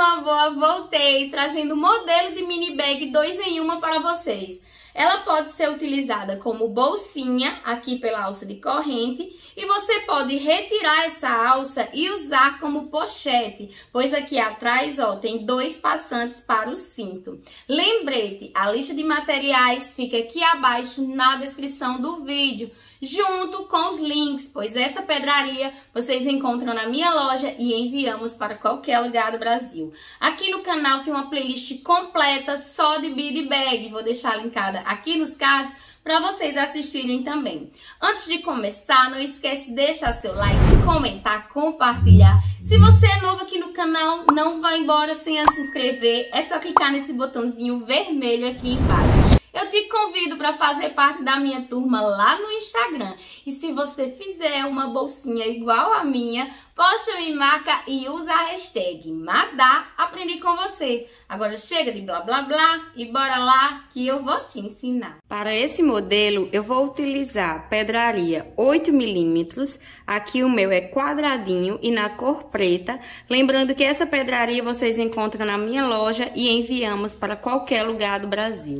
avó, voltei trazendo o um modelo de mini bag 2 em 1 para vocês. Ela pode ser utilizada como bolsinha, aqui pela alça de corrente, e você pode retirar essa alça e usar como pochete, pois aqui atrás, ó, tem dois passantes para o cinto. Lembrete, a lista de materiais fica aqui abaixo na descrição do vídeo junto com os links, pois essa pedraria vocês encontram na minha loja e enviamos para qualquer lugar do Brasil. Aqui no canal tem uma playlist completa só de bead bag, vou deixar linkada aqui nos cards para vocês assistirem também. Antes de começar, não esquece de deixar seu like, comentar, compartilhar. Se você é novo aqui no canal, não vá embora sem se inscrever. É só clicar nesse botãozinho vermelho aqui embaixo. Eu te convido para fazer parte da minha turma lá no Instagram. E se você fizer uma bolsinha igual a minha, posta me marca e usa a hashtag Madá Aprendi com você. Agora chega de blá blá blá e bora lá que eu vou te ensinar. Para esse modelo, eu vou utilizar pedraria 8 milímetros. Aqui o meu é quadradinho e na cor preta. Lembrando que essa pedraria vocês encontram na minha loja e enviamos para qualquer lugar do Brasil.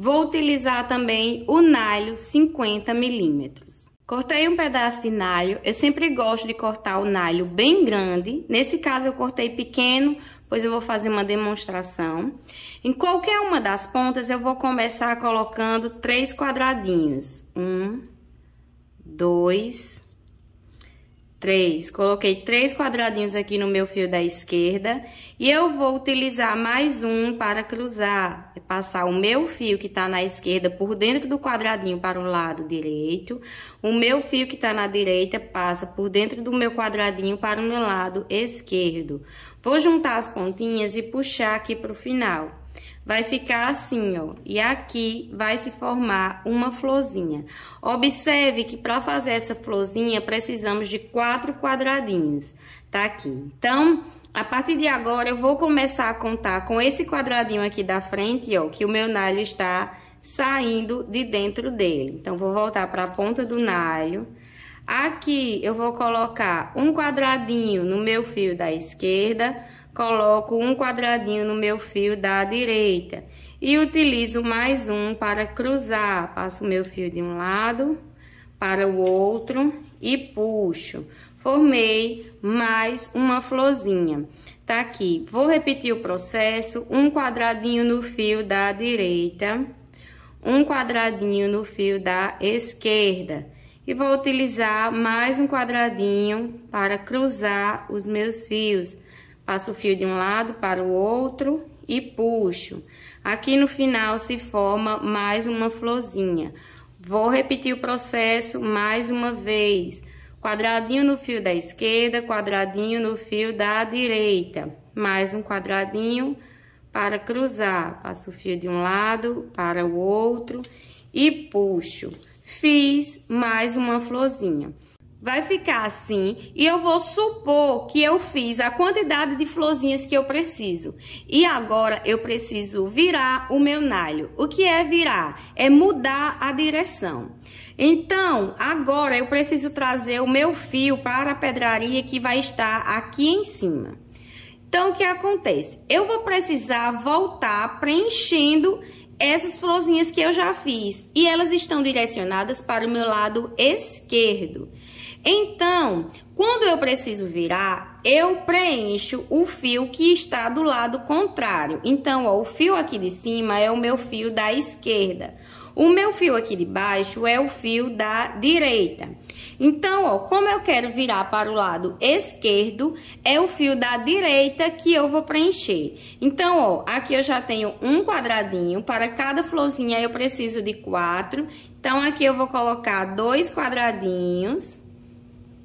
Vou utilizar também o nalho 50 milímetros. Cortei um pedaço de nalho, eu sempre gosto de cortar o nalho bem grande, nesse caso eu cortei pequeno, pois eu vou fazer uma demonstração. Em qualquer uma das pontas eu vou começar colocando três quadradinhos. Um, dois, Três. Coloquei três quadradinhos aqui no meu fio da esquerda. E eu vou utilizar mais um para cruzar. É passar o meu fio que está na esquerda por dentro do quadradinho para o lado direito. O meu fio que está na direita passa por dentro do meu quadradinho para o meu lado esquerdo. Vou juntar as pontinhas e puxar aqui para o final vai ficar assim, ó. E aqui vai se formar uma florzinha. Observe que para fazer essa florzinha, precisamos de quatro quadradinhos. Tá aqui. Então, a partir de agora, eu vou começar a contar com esse quadradinho aqui da frente, ó, que o meu nalho está saindo de dentro dele. Então, vou voltar para a ponta do nalho. Aqui, eu vou colocar um quadradinho no meu fio da esquerda coloco um quadradinho no meu fio da direita e utilizo mais um para cruzar. Passo o meu fio de um lado para o outro e puxo. Formei mais uma florzinha. Tá aqui. Vou repetir o processo. Um quadradinho no fio da direita, um quadradinho no fio da esquerda. E vou utilizar mais um quadradinho para cruzar os meus fios Passo o fio de um lado para o outro e puxo. Aqui no final se forma mais uma florzinha. Vou repetir o processo mais uma vez. Quadradinho no fio da esquerda, quadradinho no fio da direita. Mais um quadradinho para cruzar. Passo o fio de um lado para o outro e puxo. Fiz mais uma florzinha. Vai ficar assim e eu vou supor que eu fiz a quantidade de florzinhas que eu preciso. E agora eu preciso virar o meu nalho. O que é virar? É mudar a direção. Então, agora eu preciso trazer o meu fio para a pedraria que vai estar aqui em cima. Então, o que acontece? Eu vou precisar voltar preenchendo essas florzinhas que eu já fiz. E elas estão direcionadas para o meu lado esquerdo. Então, quando eu preciso virar, eu preencho o fio que está do lado contrário. Então, ó, o fio aqui de cima é o meu fio da esquerda. O meu fio aqui de baixo é o fio da direita. Então, ó, como eu quero virar para o lado esquerdo, é o fio da direita que eu vou preencher. Então, ó, aqui eu já tenho um quadradinho. Para cada florzinha eu preciso de quatro. Então, aqui eu vou colocar dois quadradinhos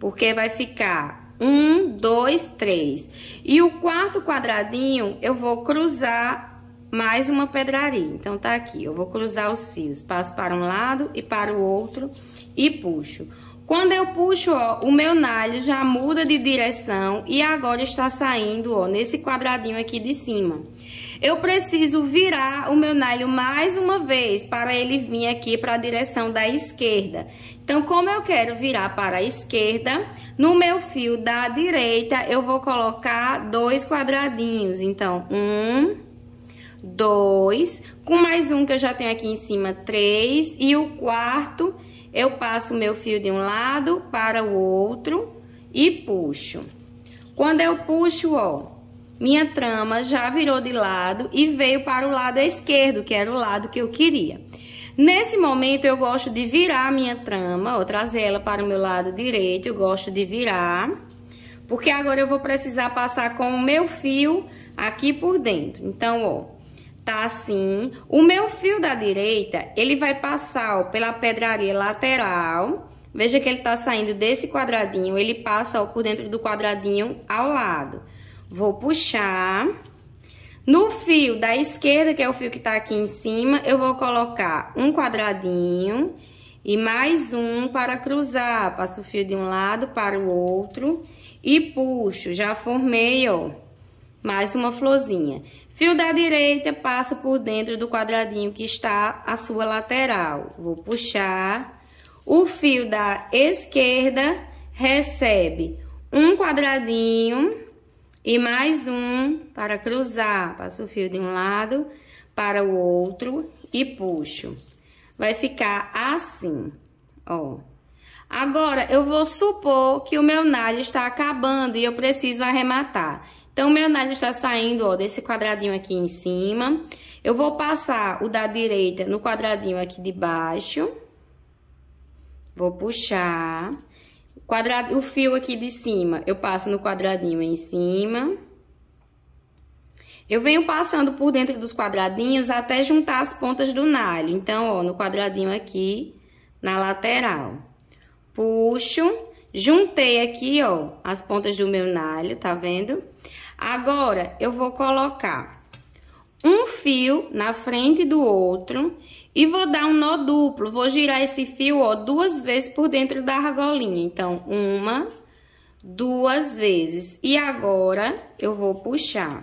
porque vai ficar um, dois, três. E o quarto quadradinho, eu vou cruzar mais uma pedraria. Então, tá aqui, eu vou cruzar os fios, passo para um lado e para o outro e puxo. Quando eu puxo, ó, o meu nalho já muda de direção e agora está saindo, ó, nesse quadradinho aqui de cima. Eu preciso virar o meu nalho mais uma vez para ele vir aqui para a direção da esquerda. Então, como eu quero virar para a esquerda, no meu fio da direita, eu vou colocar dois quadradinhos. Então, um, dois, com mais um que eu já tenho aqui em cima, três. E o quarto, eu passo o meu fio de um lado para o outro e puxo. Quando eu puxo, ó, minha trama já virou de lado e veio para o lado esquerdo, que era o lado que eu queria. Nesse momento, eu gosto de virar a minha trama, ou trazer ela para o meu lado direito, eu gosto de virar, porque agora eu vou precisar passar com o meu fio aqui por dentro. Então, ó, tá assim. O meu fio da direita, ele vai passar ó, pela pedraria lateral. Veja que ele tá saindo desse quadradinho, ele passa ó, por dentro do quadradinho ao lado. Vou puxar. No fio da esquerda, que é o fio que tá aqui em cima, eu vou colocar um quadradinho e mais um para cruzar. Passo o fio de um lado para o outro e puxo. Já formei, ó, mais uma florzinha. Fio da direita passa por dentro do quadradinho que está a sua lateral. Vou puxar. O fio da esquerda recebe um quadradinho e mais um para cruzar. Passo o fio de um lado para o outro e puxo. Vai ficar assim, ó. Agora, eu vou supor que o meu nalho está acabando e eu preciso arrematar. Então, meu nalho está saindo, ó, desse quadradinho aqui em cima. Eu vou passar o da direita no quadradinho aqui de baixo. Vou puxar. Quadrado, o fio aqui de cima, eu passo no quadradinho em cima. Eu venho passando por dentro dos quadradinhos até juntar as pontas do nalho. Então, ó, no quadradinho aqui, na lateral. Puxo, juntei aqui, ó, as pontas do meu nalho, tá vendo? Agora, eu vou colocar um fio na frente do outro e vou dar um nó duplo, vou girar esse fio, ó, duas vezes por dentro da argolinha. Então, uma, duas vezes. E agora, eu vou puxar.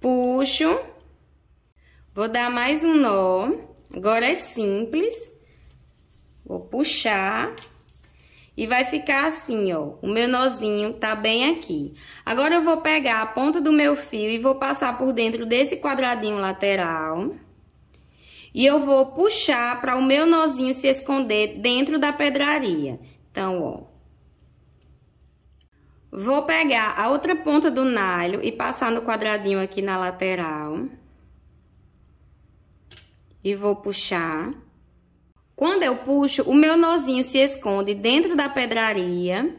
Puxo. Vou dar mais um nó. Agora é simples. Vou puxar. E vai ficar assim, ó. O meu nozinho tá bem aqui. Agora eu vou pegar a ponta do meu fio e vou passar por dentro desse quadradinho lateral. E eu vou puxar para o meu nozinho se esconder dentro da pedraria. Então, ó. Vou pegar a outra ponta do nalho e passar no quadradinho aqui na lateral. E vou puxar. Quando eu puxo, o meu nozinho se esconde dentro da pedraria.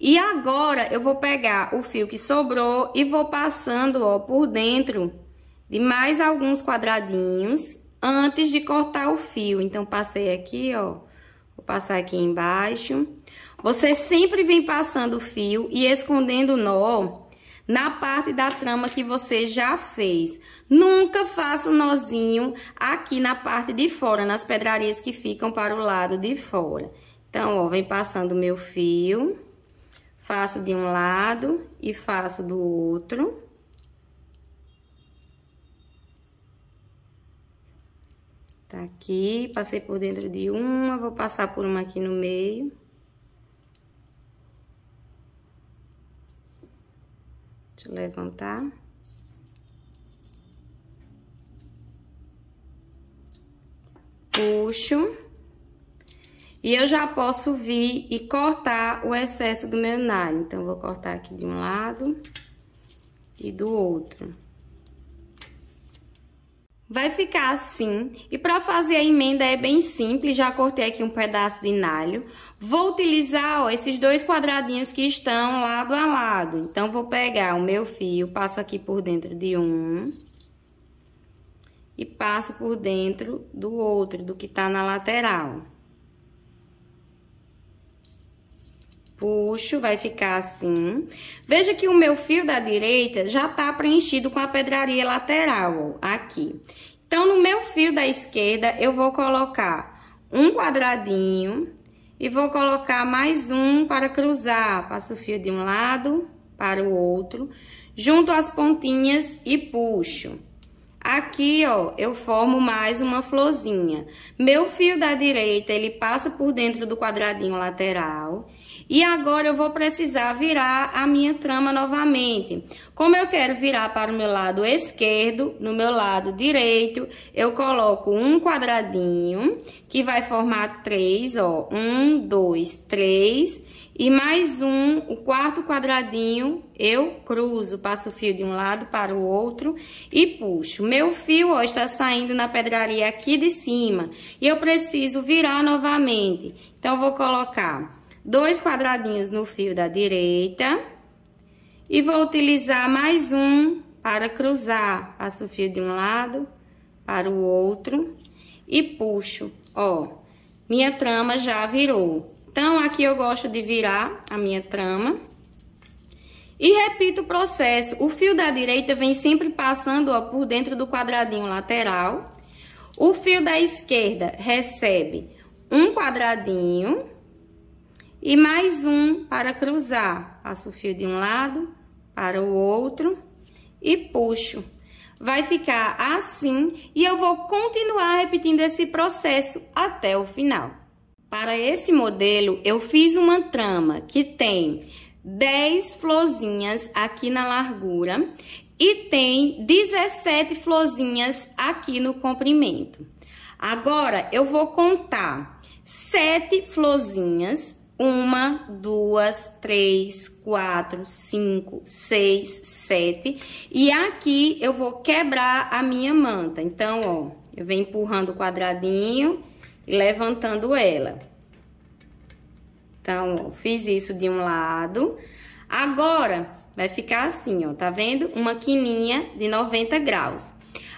E agora, eu vou pegar o fio que sobrou e vou passando, ó, por dentro de mais alguns quadradinhos antes de cortar o fio. Então, passei aqui, ó. Vou passar aqui embaixo. Você sempre vem passando o fio e escondendo o nó na parte da trama que você já fez. Nunca faça um nozinho aqui na parte de fora, nas pedrarias que ficam para o lado de fora. Então, ó, vem passando meu fio, faço de um lado e faço do outro. Tá aqui, passei por dentro de uma, vou passar por uma aqui no meio. Deixa eu levantar. Puxo. E eu já posso vir e cortar o excesso do meu nalho. Então, vou cortar aqui de um lado e do outro. Vai ficar assim. E para fazer a emenda é bem simples, já cortei aqui um pedaço de nalho. Vou utilizar, ó, esses dois quadradinhos que estão lado a lado. Então, vou pegar o meu fio, passo aqui por dentro de um. E passo por dentro do outro, do que tá na lateral. Puxo, vai ficar assim. Veja que o meu fio da direita já tá preenchido com a pedraria lateral, ó, aqui. Então, no meu fio da esquerda, eu vou colocar um quadradinho e vou colocar mais um para cruzar. Passo o fio de um lado para o outro, junto as pontinhas e puxo. Aqui, ó, eu formo mais uma florzinha. Meu fio da direita, ele passa por dentro do quadradinho lateral e agora eu vou precisar virar a minha trama novamente. Como eu quero virar para o meu lado esquerdo, no meu lado direito, eu coloco um quadradinho, que vai formar três, ó. Um, dois, três. E mais um, o quarto quadradinho, eu cruzo, passo o fio de um lado para o outro e puxo. Meu fio, ó, está saindo na pedraria aqui de cima. E eu preciso virar novamente. Então, eu vou colocar dois quadradinhos no fio da direita. E vou utilizar mais um para cruzar. Passo o fio de um lado para o outro e puxo, ó. Minha trama já virou. Então, aqui eu gosto de virar a minha trama. E repito o processo. O fio da direita vem sempre passando, ó, por dentro do quadradinho lateral. O fio da esquerda recebe um quadradinho e mais um para cruzar. Passo o fio de um lado para o outro e puxo. Vai ficar assim e eu vou continuar repetindo esse processo até o final. Para esse modelo, eu fiz uma trama que tem 10 florzinhas aqui na largura e tem 17 florzinhas aqui no comprimento. Agora, eu vou contar sete florzinhas uma, duas, três, quatro, cinco, seis, sete. E aqui eu vou quebrar a minha manta. Então, ó, eu venho empurrando o quadradinho e levantando ela. Então, ó, fiz isso de um lado. Agora, vai ficar assim, ó, tá vendo? Uma quininha de 90 graus.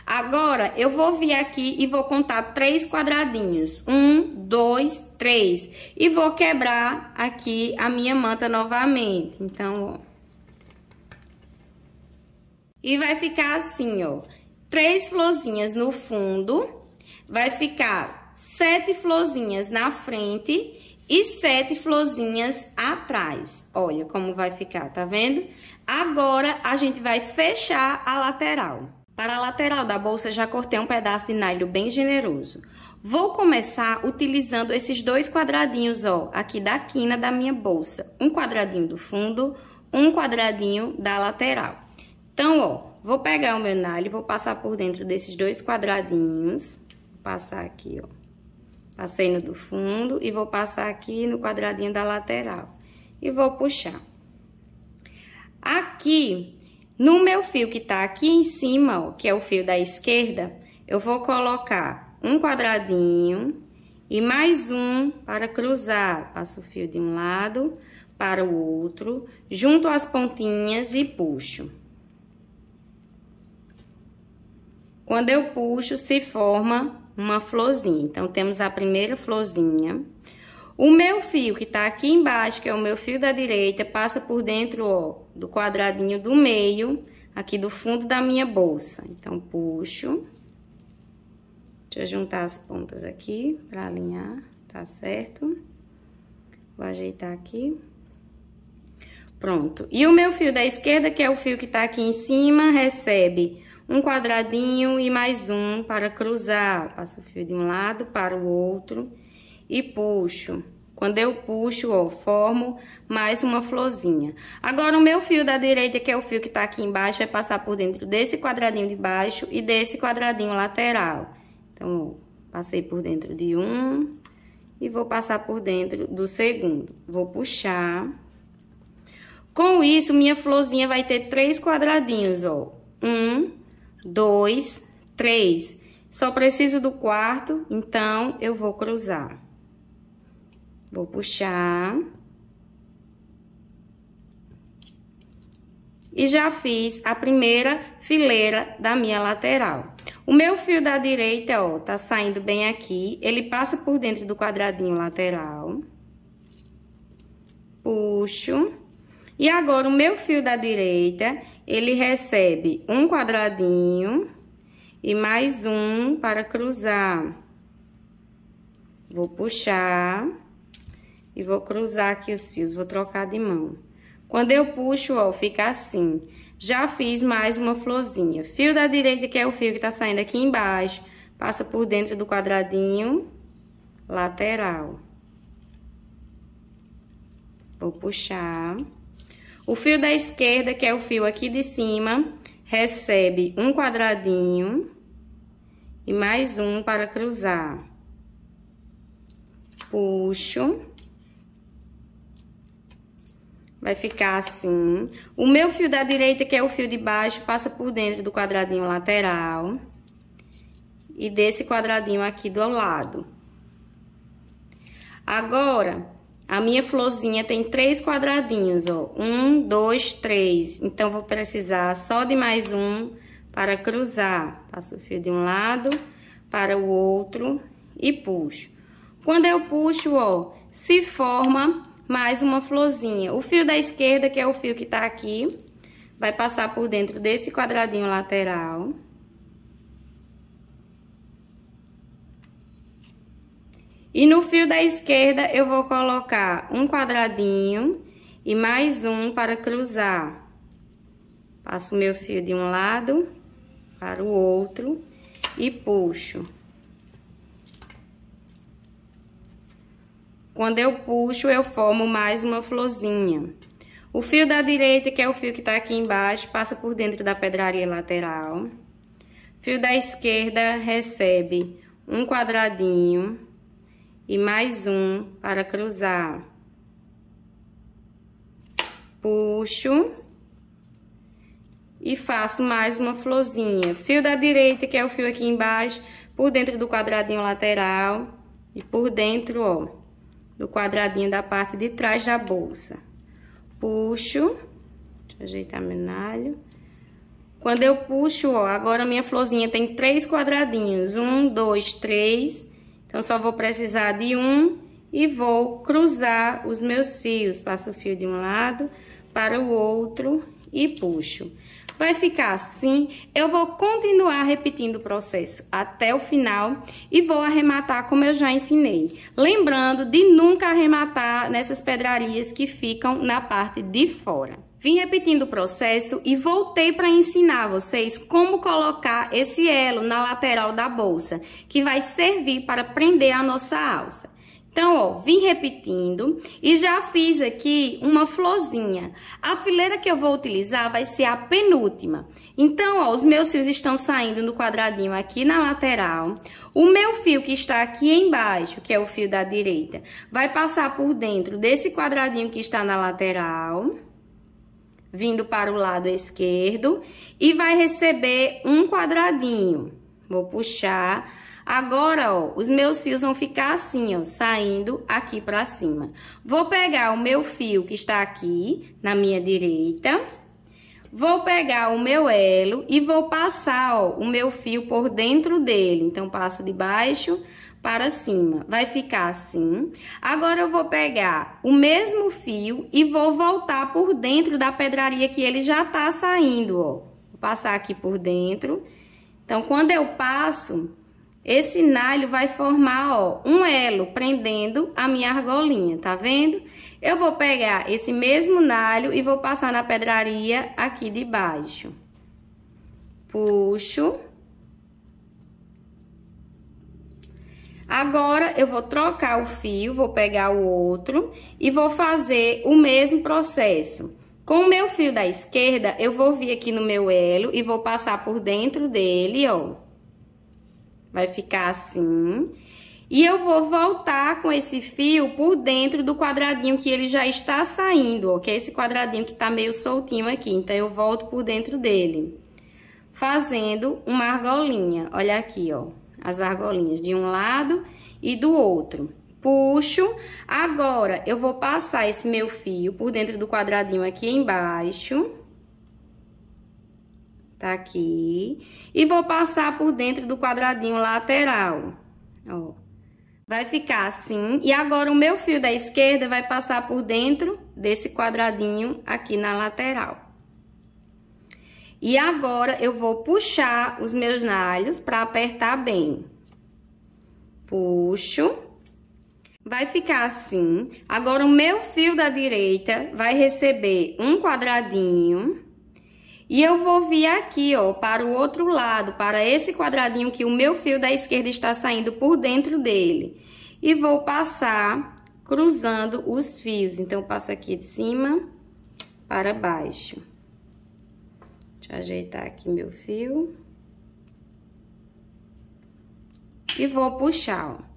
Agora, eu vou vir aqui e vou contar três quadradinhos. Um, dois, três. E vou quebrar aqui a minha manta novamente. Então, ó. E vai ficar assim, ó. Três florzinhas no fundo. Vai ficar sete florzinhas na frente e sete florzinhas atrás. Olha como vai ficar, tá vendo? Agora, a gente vai fechar a lateral. Para a lateral da bolsa, já cortei um pedaço de nylon bem generoso. Vou começar utilizando esses dois quadradinhos, ó, aqui da quina da minha bolsa. Um quadradinho do fundo, um quadradinho da lateral. Então, ó, vou pegar o meu nylon, vou passar por dentro desses dois quadradinhos. Vou passar aqui, ó. Passei no do fundo e vou passar aqui no quadradinho da lateral. E vou puxar. Aqui, no meu fio que tá aqui em cima, ó, que é o fio da esquerda, eu vou colocar um quadradinho e mais um para cruzar. Passo o fio de um lado para o outro, junto as pontinhas e puxo. Quando eu puxo, se forma uma florzinha. Então, temos a primeira florzinha. O meu fio que tá aqui embaixo, que é o meu fio da direita, passa por dentro, ó, do quadradinho do meio, aqui do fundo da minha bolsa. Então, puxo. Deixa eu juntar as pontas aqui pra alinhar, tá certo? Vou ajeitar aqui. Pronto. E o meu fio da esquerda, que é o fio que tá aqui em cima, recebe um quadradinho e mais um para cruzar. Passo o fio de um lado para o outro e puxo. Quando eu puxo, ó, formo mais uma florzinha. Agora, o meu fio da direita, que é o fio que tá aqui embaixo, vai é passar por dentro desse quadradinho de baixo e desse quadradinho lateral. Então, ó, passei por dentro de um e vou passar por dentro do segundo. Vou puxar. Com isso, minha florzinha vai ter três quadradinhos, ó. Um, dois, três. Só preciso do quarto, então, eu vou cruzar. Vou puxar. E já fiz a primeira fileira da minha lateral. O meu fio da direita, ó, tá saindo bem aqui. Ele passa por dentro do quadradinho lateral. Puxo. E agora, o meu fio da direita, ele recebe um quadradinho e mais um para cruzar. Vou puxar. E vou cruzar aqui os fios, vou trocar de mão. Quando eu puxo, ó, fica assim. Já fiz mais uma florzinha. Fio da direita, que é o fio que tá saindo aqui embaixo, passa por dentro do quadradinho lateral. Vou puxar. O fio da esquerda, que é o fio aqui de cima, recebe um quadradinho e mais um para cruzar. Puxo. Vai ficar assim. O meu fio da direita, que é o fio de baixo, passa por dentro do quadradinho lateral. E desse quadradinho aqui do lado. Agora, a minha florzinha tem três quadradinhos, ó. Um, dois, três. Então, vou precisar só de mais um para cruzar. Passo o fio de um lado para o outro e puxo. Quando eu puxo, ó, se forma mais uma florzinha. O fio da esquerda, que é o fio que tá aqui, vai passar por dentro desse quadradinho lateral. E no fio da esquerda, eu vou colocar um quadradinho e mais um para cruzar. Passo o meu fio de um lado para o outro e puxo. Quando eu puxo, eu formo mais uma florzinha. O fio da direita, que é o fio que tá aqui embaixo, passa por dentro da pedraria lateral. Fio da esquerda recebe um quadradinho e mais um para cruzar. Puxo e faço mais uma florzinha. Fio da direita, que é o fio aqui embaixo, por dentro do quadradinho lateral e por dentro, ó do quadradinho da parte de trás da bolsa. Puxo, deixa eu ajeitar meu nalho. Quando eu puxo, ó, agora minha florzinha tem três quadradinhos. Um, dois, três. Então, só vou precisar de um e vou cruzar os meus fios. Passo o fio de um lado para o outro e puxo. Vai ficar assim, eu vou continuar repetindo o processo até o final e vou arrematar como eu já ensinei. Lembrando de nunca arrematar nessas pedrarias que ficam na parte de fora. Vim repetindo o processo e voltei para ensinar vocês como colocar esse elo na lateral da bolsa, que vai servir para prender a nossa alça. Então, ó, vim repetindo e já fiz aqui uma florzinha. A fileira que eu vou utilizar vai ser a penúltima. Então, ó, os meus fios estão saindo no quadradinho aqui na lateral. O meu fio que está aqui embaixo, que é o fio da direita, vai passar por dentro desse quadradinho que está na lateral vindo para o lado esquerdo e vai receber um quadradinho. Vou puxar Agora, ó, os meus fios vão ficar assim, ó, saindo aqui pra cima. Vou pegar o meu fio que está aqui, na minha direita. Vou pegar o meu elo e vou passar, ó, o meu fio por dentro dele. Então, passo de baixo para cima. Vai ficar assim. Agora, eu vou pegar o mesmo fio e vou voltar por dentro da pedraria que ele já tá saindo, ó. Vou passar aqui por dentro. Então, quando eu passo, esse nalho vai formar, ó, um elo prendendo a minha argolinha, tá vendo? Eu vou pegar esse mesmo nalho e vou passar na pedraria aqui de baixo. Puxo. Agora, eu vou trocar o fio, vou pegar o outro e vou fazer o mesmo processo. Com o meu fio da esquerda, eu vou vir aqui no meu elo e vou passar por dentro dele, ó. Vai ficar assim. E eu vou voltar com esse fio por dentro do quadradinho que ele já está saindo, ó, que é esse quadradinho que tá meio soltinho aqui. Então, eu volto por dentro dele, fazendo uma argolinha. Olha aqui, ó, as argolinhas de um lado e do outro. Puxo. Agora, eu vou passar esse meu fio por dentro do quadradinho aqui embaixo Tá aqui. E vou passar por dentro do quadradinho lateral. Ó. Vai ficar assim. E agora o meu fio da esquerda vai passar por dentro desse quadradinho aqui na lateral. E agora, eu vou puxar os meus nalhos para apertar bem. Puxo. Vai ficar assim. Agora, o meu fio da direita vai receber um quadradinho. E eu vou vir aqui, ó, para o outro lado, para esse quadradinho que o meu fio da esquerda está saindo por dentro dele. E vou passar cruzando os fios. Então, eu passo aqui de cima para baixo. Deixa eu ajeitar aqui meu fio. E vou puxar, ó.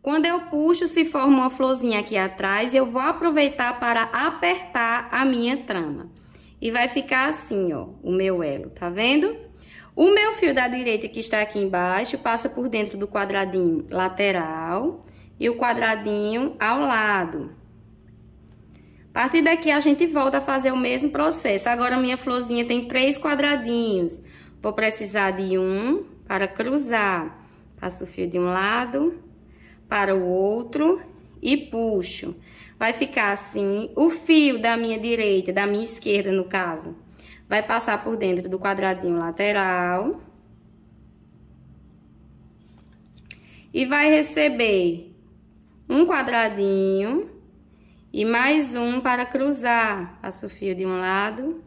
Quando eu puxo, se forma uma florzinha aqui atrás, eu vou aproveitar para apertar a minha trama. E vai ficar assim, ó, o meu elo, tá vendo? O meu fio da direita, que está aqui embaixo, passa por dentro do quadradinho lateral e o quadradinho ao lado. A partir daqui, a gente volta a fazer o mesmo processo. Agora, minha florzinha tem três quadradinhos. Vou precisar de um para cruzar. Passo o fio de um lado para o outro e puxo. Vai ficar assim, o fio da minha direita, da minha esquerda no caso, vai passar por dentro do quadradinho lateral. E vai receber um quadradinho e mais um para cruzar. Passo o fio de um lado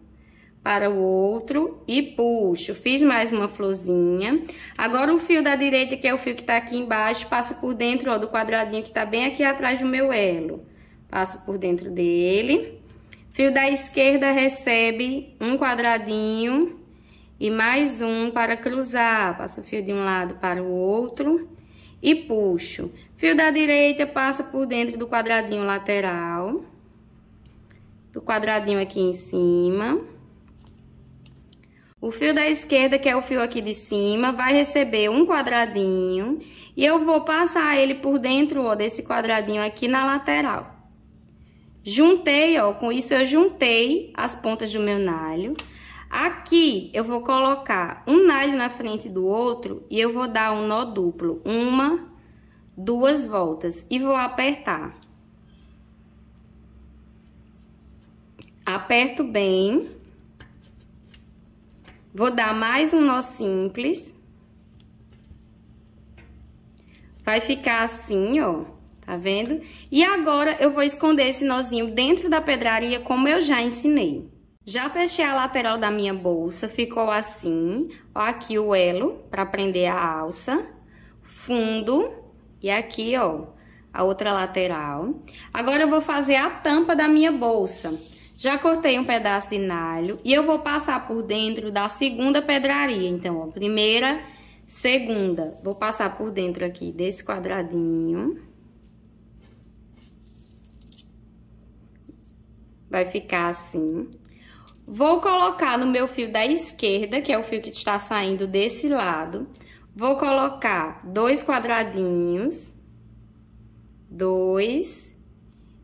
para o outro e puxo. Fiz mais uma florzinha. Agora, o fio da direita, que é o fio que tá aqui embaixo, passa por dentro, ó, do quadradinho que tá bem aqui atrás do meu elo. Passo por dentro dele. Fio da esquerda recebe um quadradinho e mais um para cruzar. Passo o fio de um lado para o outro e puxo. Fio da direita passa por dentro do quadradinho lateral. Do quadradinho aqui em cima o fio da esquerda, que é o fio aqui de cima, vai receber um quadradinho e eu vou passar ele por dentro ó, desse quadradinho aqui na lateral. Juntei, ó, com isso eu juntei as pontas do meu nalho. Aqui eu vou colocar um nalho na frente do outro e eu vou dar um nó duplo, uma, duas voltas e vou apertar. Aperto bem. Vou dar mais um nó simples. Vai ficar assim, ó, tá vendo? E agora, eu vou esconder esse nozinho dentro da pedraria, como eu já ensinei. Já fechei a lateral da minha bolsa, ficou assim. Ó, aqui o elo, pra prender a alça. Fundo. E aqui, ó, a outra lateral. Agora, eu vou fazer a tampa da minha bolsa. Já cortei um pedaço de nalho e eu vou passar por dentro da segunda pedraria. Então, ó, primeira, segunda. Vou passar por dentro aqui desse quadradinho. Vai ficar assim. Vou colocar no meu fio da esquerda, que é o fio que está saindo desse lado. Vou colocar dois quadradinhos. Dois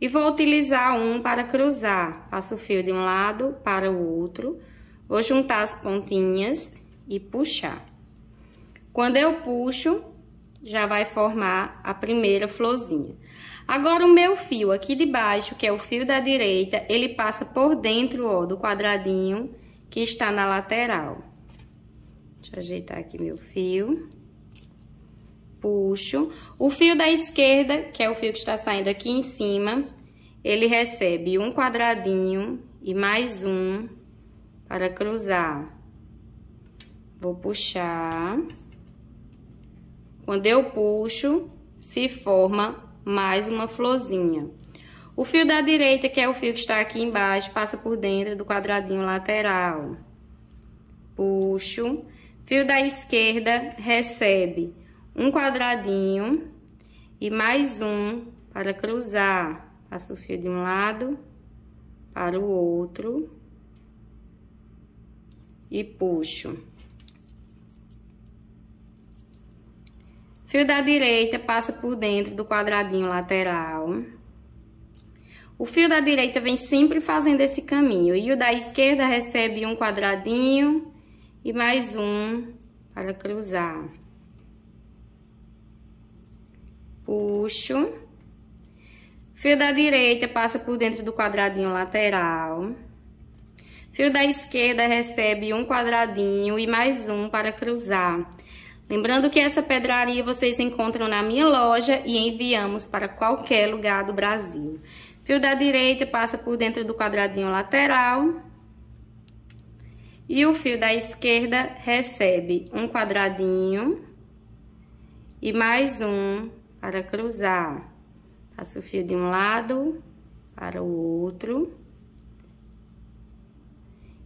e vou utilizar um para cruzar. Passo o fio de um lado para o outro. Vou juntar as pontinhas e puxar. Quando eu puxo, já vai formar a primeira florzinha. Agora, o meu fio aqui de baixo, que é o fio da direita, ele passa por dentro, ó, do quadradinho que está na lateral. Deixa eu ajeitar aqui meu fio puxo. O fio da esquerda, que é o fio que está saindo aqui em cima, ele recebe um quadradinho e mais um para cruzar. Vou puxar. Quando eu puxo, se forma mais uma florzinha. O fio da direita, que é o fio que está aqui embaixo, passa por dentro do quadradinho lateral. Puxo. Fio da esquerda recebe um quadradinho e mais um para cruzar. Passo o fio de um lado para o outro e puxo. Fio da direita passa por dentro do quadradinho lateral. O fio da direita vem sempre fazendo esse caminho. E o da esquerda recebe um quadradinho e mais um para cruzar. puxo. Fio da direita passa por dentro do quadradinho lateral. Fio da esquerda recebe um quadradinho e mais um para cruzar. Lembrando que essa pedraria vocês encontram na minha loja e enviamos para qualquer lugar do Brasil. Fio da direita passa por dentro do quadradinho lateral. E o fio da esquerda recebe um quadradinho e mais um para cruzar. Passo o fio de um lado para o outro.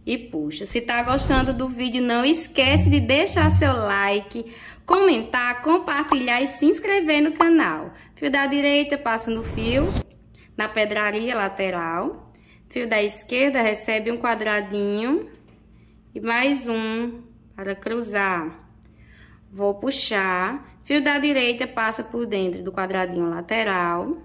E puxa. Se tá gostando do vídeo, não esquece de deixar seu like, comentar, compartilhar e se inscrever no canal. Fio da direita passa no fio, na pedraria lateral. Fio da esquerda recebe um quadradinho e mais um para cruzar. Vou puxar Fio da direita passa por dentro do quadradinho lateral.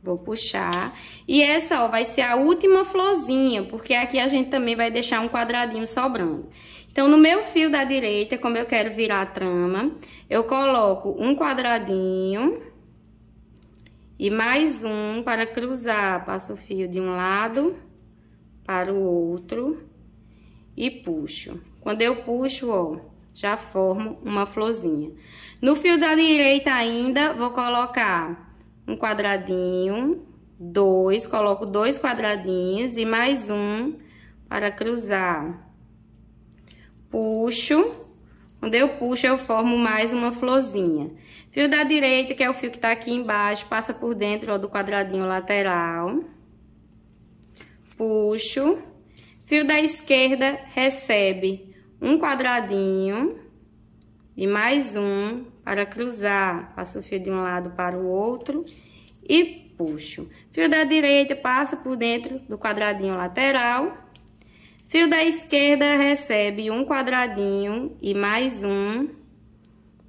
Vou puxar. E essa, ó, vai ser a última florzinha, porque aqui a gente também vai deixar um quadradinho sobrando. Então, no meu fio da direita, como eu quero virar a trama, eu coloco um quadradinho e mais um para cruzar. Passo o fio de um lado para o outro e puxo. Quando eu puxo, ó, já formo uma florzinha. No fio da direita ainda, vou colocar um quadradinho, dois, coloco dois quadradinhos e mais um para cruzar. Puxo, quando eu puxo, eu formo mais uma florzinha. Fio da direita, que é o fio que tá aqui embaixo, passa por dentro ó, do quadradinho lateral. Puxo. Fio da esquerda, recebe um quadradinho e mais um para cruzar. Passo o fio de um lado para o outro e puxo. Fio da direita passa por dentro do quadradinho lateral. Fio da esquerda recebe um quadradinho e mais um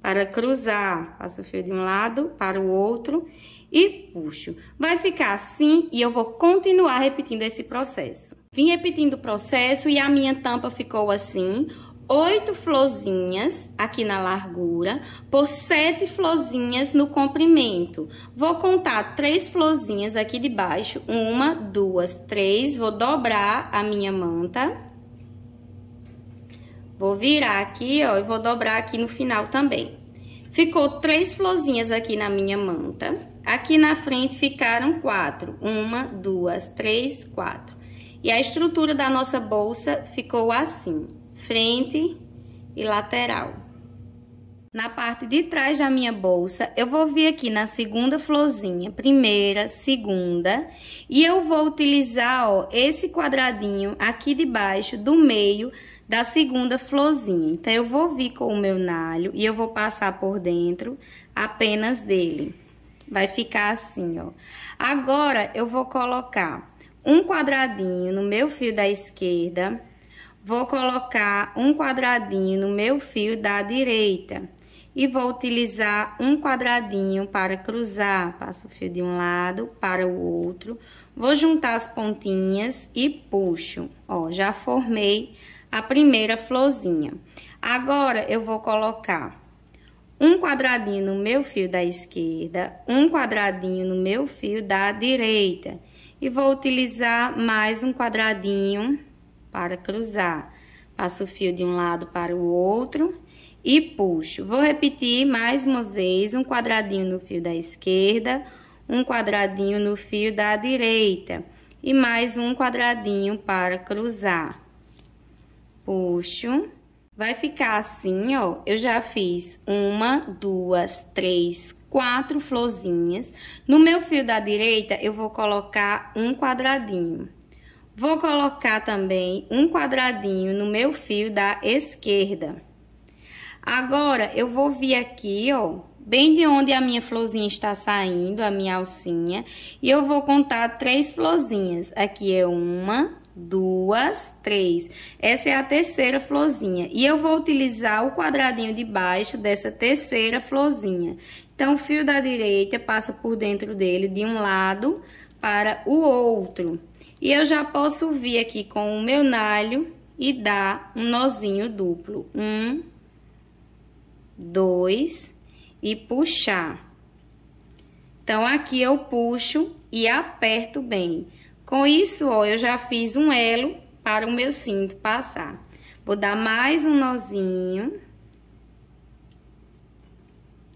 para cruzar. Passo o fio de um lado para o outro e puxo. Vai ficar assim e eu vou continuar repetindo esse processo. Vim repetindo o processo e a minha tampa ficou assim. Oito florzinhas aqui na largura, por sete florzinhas no comprimento. Vou contar três florzinhas aqui de baixo. Uma, duas, três. Vou dobrar a minha manta. Vou virar aqui, ó, e vou dobrar aqui no final também. Ficou três florzinhas aqui na minha manta. Aqui na frente ficaram quatro. Uma, duas, três, quatro. E a estrutura da nossa bolsa ficou assim. Frente e lateral. Na parte de trás da minha bolsa, eu vou vir aqui na segunda florzinha, primeira, segunda, e eu vou utilizar, ó, esse quadradinho aqui de baixo, do meio da segunda florzinha. Então, eu vou vir com o meu nalho e eu vou passar por dentro apenas dele. Vai ficar assim, ó. Agora, eu vou colocar um quadradinho no meu fio da esquerda, vou colocar um quadradinho no meu fio da direita e vou utilizar um quadradinho para cruzar. Passo o fio de um lado para o outro, vou juntar as pontinhas e puxo. Ó, já formei a primeira florzinha. Agora, eu vou colocar um quadradinho no meu fio da esquerda, um quadradinho no meu fio da direita. E vou utilizar mais um quadradinho para cruzar. Passo o fio de um lado para o outro e puxo. Vou repetir mais uma vez, um quadradinho no fio da esquerda, um quadradinho no fio da direita. E mais um quadradinho para cruzar. Puxo Vai ficar assim, ó. Eu já fiz uma, duas, três, quatro florzinhas. No meu fio da direita, eu vou colocar um quadradinho. Vou colocar também um quadradinho no meu fio da esquerda. Agora, eu vou vir aqui, ó, bem de onde a minha florzinha está saindo, a minha alcinha. E eu vou contar três florzinhas. Aqui é uma, duas, três. Essa é a terceira florzinha. E eu vou utilizar o quadradinho de baixo dessa terceira florzinha. Então, o fio da direita passa por dentro dele de um lado para o outro. E eu já posso vir aqui com o meu nalho e dar um nozinho duplo. Um, dois e puxar. Então, aqui eu puxo e aperto bem. Com isso, ó, eu já fiz um elo para o meu cinto passar. Vou dar mais um nozinho.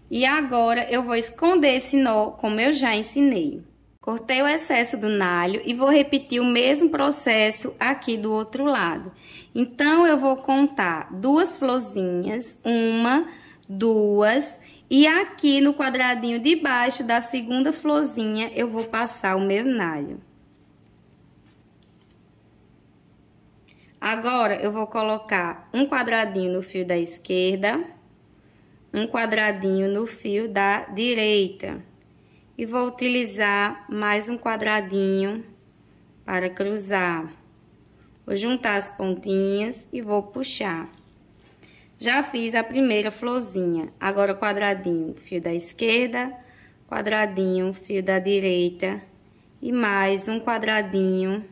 E agora, eu vou esconder esse nó, como eu já ensinei. Cortei o excesso do nalho e vou repetir o mesmo processo aqui do outro lado. Então, eu vou contar duas florzinhas, uma, duas, e aqui no quadradinho de baixo da segunda florzinha eu vou passar o meu nalho. Agora, eu vou colocar um quadradinho no fio da esquerda, um quadradinho no fio da direita. E vou utilizar mais um quadradinho para cruzar. Vou juntar as pontinhas e vou puxar. Já fiz a primeira florzinha. Agora, quadradinho, fio da esquerda, quadradinho, fio da direita e mais um quadradinho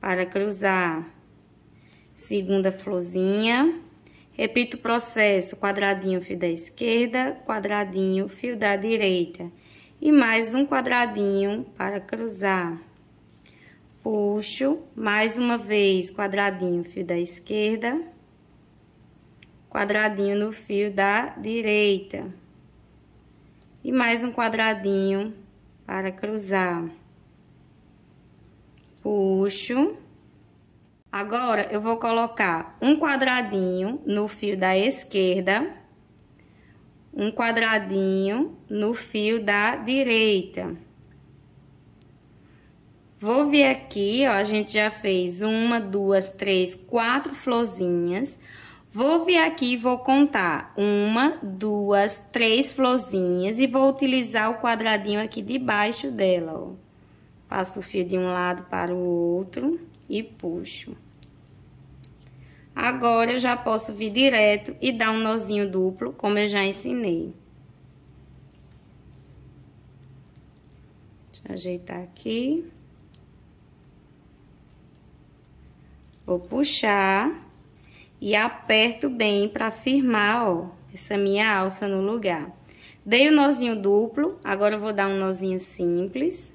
para cruzar segunda florzinha. Repito o processo, quadradinho, fio da esquerda, quadradinho, fio da direita. E mais um quadradinho para cruzar. Puxo, mais uma vez, quadradinho, fio da esquerda. Quadradinho no fio da direita. E mais um quadradinho para cruzar. Puxo Agora, eu vou colocar um quadradinho no fio da esquerda, um quadradinho no fio da direita. Vou vir aqui, ó, a gente já fez uma, duas, três, quatro florzinhas. Vou vir aqui e vou contar uma, duas, três florzinhas e vou utilizar o quadradinho aqui debaixo dela, ó. Passo o fio de um lado para o outro e puxo. Agora, eu já posso vir direto e dar um nozinho duplo, como eu já ensinei. Deixa eu ajeitar aqui. Vou puxar e aperto bem pra firmar, ó, essa minha alça no lugar. Dei o um nozinho duplo, agora eu vou dar um nozinho simples.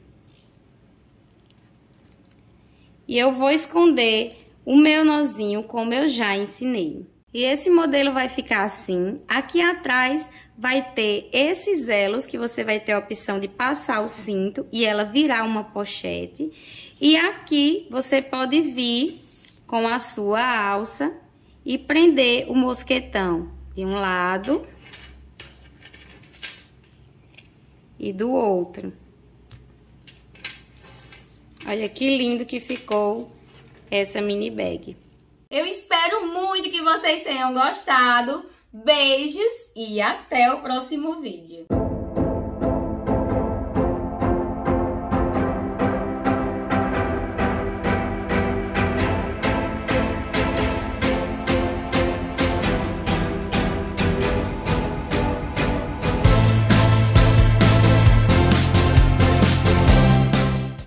E eu vou esconder o meu nozinho como eu já ensinei. E esse modelo vai ficar assim. Aqui atrás vai ter esses elos que você vai ter a opção de passar o cinto e ela virar uma pochete. E aqui você pode vir com a sua alça e prender o mosquetão de um lado e do outro. Olha que lindo que ficou essa mini bag. Eu espero muito que vocês tenham gostado. Beijos e até o próximo vídeo.